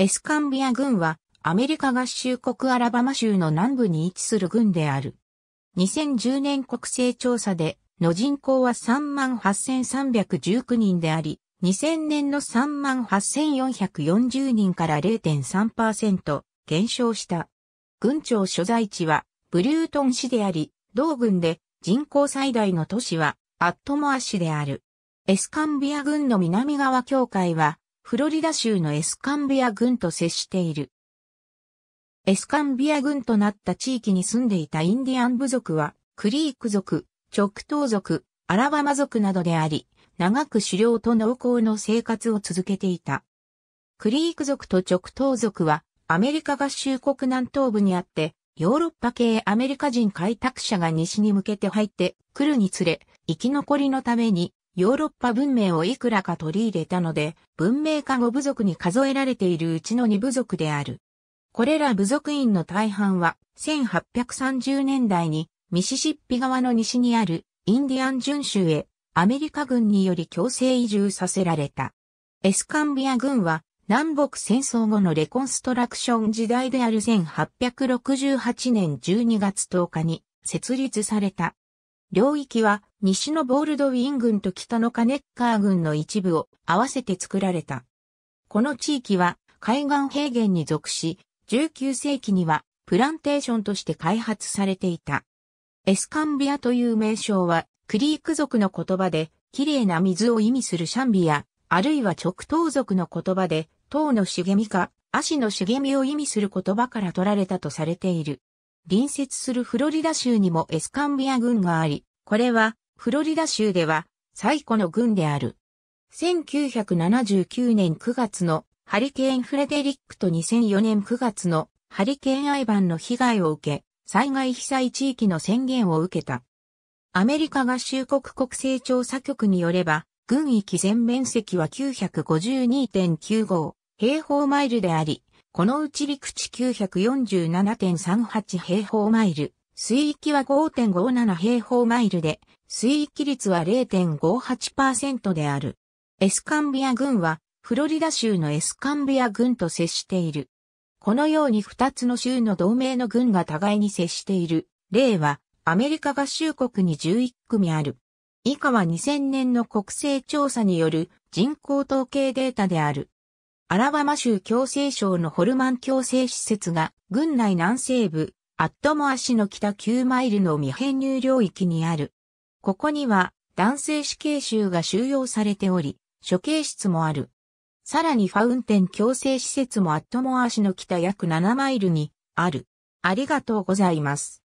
エスカンビア郡はアメリカ合衆国アラバマ州の南部に位置する郡である。2010年国勢調査での人口は38,319人であり、2000年の38,440人から0.3%減少した。郡庁所在地はブリュートン市であり、同郡で人口最大の都市はアットモア市である。エスカンビア郡の南側境界はフロリダ州のエスカンビア郡と接している。エスカンビア郡となった地域に住んでいたインディアン部族は、クリーク族、直東族、アラバマ族などであり、長く狩猟と農耕の生活を続けていた。クリーク族と直東族は、アメリカ合衆国南東部にあって、ヨーロッパ系アメリカ人開拓者が西に向けて入ってくるにつれ、生き残りのためにヨーロッパ文明をいくらか取り入れたので、文明化後部族に数えられているうちの2部族である。これら部族員の大半は、1830年代にミシシッピ川の西にあるインディアン巡州へアメリカ軍により強制移住させられた。エスカンビア軍は南北戦争後のレコンストラクション時代である1868年12月10日に設立された。領域は西のボールドウィン軍と北のカネッカー軍の一部を合わせて作られた。この地域は海岸平原に属し、19世紀にはプランテーションとして開発されていた。エスカンビアという名称はクリーク族の言葉で綺麗な水を意味するシャンビア、あるいは直頭族の言葉で塔の茂みか足の茂みを意味する言葉から取られたとされている。隣接するフロリダ州にもエスカンビア軍があり、これはフロリダ州では最古の郡である。1979年9月のハリケーンフレデリックと2004年9月のハリケーンアイバンの被害を受け、災害被災地域の宣言を受けた。アメリカ合衆国国勢調査局によれば、軍域全面積は952.95平方マイルであり、このうち陸地947.38平方マイル、水域は5.57平方マイルで、水域率は0.58%である。エスカンビア軍は、フロリダ州のエスカンビア軍と接している。このように2つの州の同盟の軍が互いに接している。例は、アメリカ合衆国に11組ある。以下は2000年の国勢調査による人口統計データである。アラバマ州強制省のホルマン強制施設が、郡内南西部、アットモア市の北9マイルの未編入領域にある。ここには男性死刑囚が収容されており、処刑室もある。さらにファウンテン強制施設もアットモア市の北約7マイルにある。ありがとうございます。